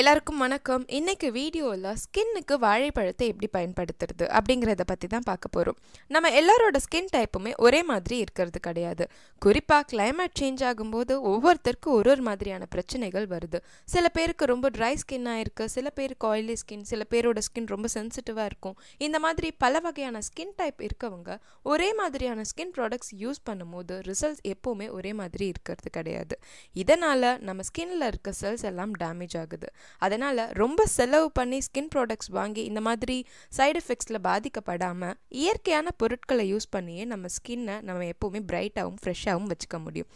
எல்லாருக்கும் வணக்கம் இன்றைக்கி வீடியோவில் ஸ்கின்னுக்கு வாழைப்பழத்தை எப்படி பயன்படுத்துறது அப்படிங்கிறத பற்றி தான் பார்க்க போகிறோம் நம்ம எல்லாரோட ஸ்கின் டைப்புமே ஒரே மாதிரி இருக்கிறது கிடையாது குறிப்பாக கிளைமேட் சேஞ்ச் ஆகும்போது ஒவ்வொருத்தருக்கும் ஒரு ஒரு மாதிரியான பிரச்சனைகள் வருது சில பேருக்கு ரொம்ப ட்ரை ஸ்கின்னாக இருக்குது சில பேருக்கு ஆயிலி ஸ்கின் சில பேரோட ஸ்கின் ரொம்ப சென்சிட்டிவாக இருக்கும் இந்த மாதிரி பல வகையான ஸ்கின் டைப் இருக்கவங்க ஒரே மாதிரியான ஸ்கின் ப்ராடக்ட்ஸ் யூஸ் பண்ணும்போது ரிசல்ட்ஸ் எப்போவுமே ஒரே மாதிரி இருக்கிறது கிடையாது இதனால் நம்ம ஸ்கின்னில் இருக்க செல்ஸ் எல்லாம் டேமேஜ் ஆகுது அதனால் ரொம்ப செலவு பண்ணி ஸ்கின் ப்ராடக்ட்ஸ் வாங்கி இந்த மாதிரி சைடு எஃபெக்ட்ஸில் பாதிக்கப்படாமல் இயற்கையான பொருட்களை யூஸ் பண்ணியே நம்ம ஸ்கின்னை நம்ம எப்போவுமே பிரைட்டாகவும் ஃப்ரெஷ்ஷாகவும் வச்சுக்க முடியும்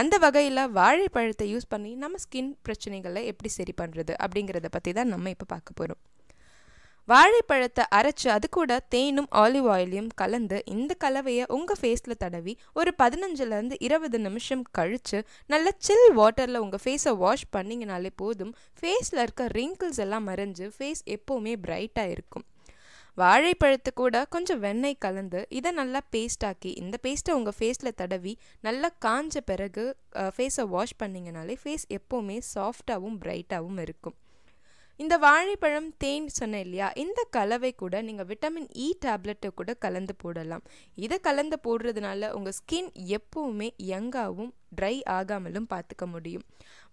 அந்த வகையில் வாழைப்பழத்தை யூஸ் பண்ணி நம்ம ஸ்கின் பிரச்சனைகளை எப்படி சரி பண்ணுறது அப்படிங்கிறத பற்றி தான் நம்ம இப்போ பார்க்க போகிறோம் வாழைப்பழத்தை அரைச்சி அது கூட தேனும் ஆலிவ் ஆயிலையும் கலந்து இந்த கலவையை உங்கள் ஃபேஸில் தடவி ஒரு பதினஞ்சுலேருந்து இருபது நிமிஷம் கழித்து நல்லா சில் வாட்டரில் உங்கள் ஃபேஸை வாஷ் பண்ணிங்கனாலே போதும் ஃபேஸில் இருக்க ரிங்கிள்ஸ் எல்லாம் மறைஞ்சு ஃபேஸ் எப்போவுமே பிரைட்டாக இருக்கும் வாழைப்பழத்து கூட கொஞ்சம் வெண்ணெய் கலந்து இதை நல்லா பேஸ்டாக்கி இந்த பேஸ்ட்டை உங்கள் ஃபேஸில் தடவி நல்லா காஞ்ச பிறகு ஃபேஸை வாஷ் பண்ணிங்கனாலே ஃபேஸ் எப்போவுமே சாஃப்டாகவும் ப்ரைட்டாகவும் இருக்கும் இந்த வாழைப்பழம் தேன் சொன்னேன் இல்லையா இந்த கலவை கூட நீங்கள் விட்டமின் இ டேப்லெட்டை கூட கலந்து போடலாம் இதை கலந்து போடுறதுனால உங்கள் ஸ்கின் எப்போவுமே யங்காகவும் ட்ரை ஆகாமலும் பார்த்துக்க முடியும்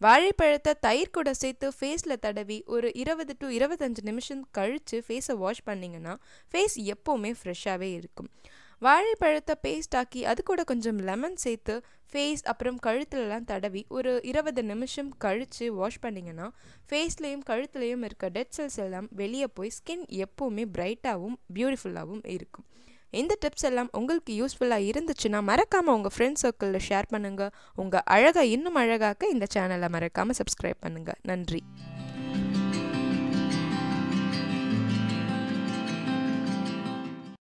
வாழைப்பழத்தை தயிர் கூட சேர்த்து ஃபேஸில் தடவி ஒரு இருபது டு இருபத்தஞ்சு நிமிஷம் கழித்து ஃபேஸை வாஷ் பண்ணிங்கன்னா ஃபேஸ் எப்போவுமே ஃப்ரெஷ்ஷாகவே இருக்கும் வாழைப்பழத்தை பேஸ்ட் ஆக்கி அது கூட கொஞ்சம் லெமன் சேர்த்து ஃபேஸ் அப்புறம் கழுத்துலலாம் தடவி ஒரு இருபது நிமிஷம் கழித்து வாஷ் பண்ணிங்கன்னா ஃபேஸ்லேயும் கழுத்துலேயும் இருக்க டெட் செல்ஸ் எல்லாம் வெளியே போய் ஸ்கின் எப்போவுமே பிரைட்டாகவும் பியூட்டிஃபுல்லாகவும் இருக்கும் இந்த டிப்ஸ் எல்லாம் உங்களுக்கு யூஸ்ஃபுல்லாக இருந்துச்சுன்னா மறக்காமல் உங்கள் ஃப்ரெண்ட்ஸ் சர்க்கிளில் ஷேர் பண்ணுங்கள் உங்கள் அழகாக இன்னும் அழகாக்க இந்த சேனலை மறக்காமல் சப்ஸ்கிரைப் பண்ணுங்கள் நன்றி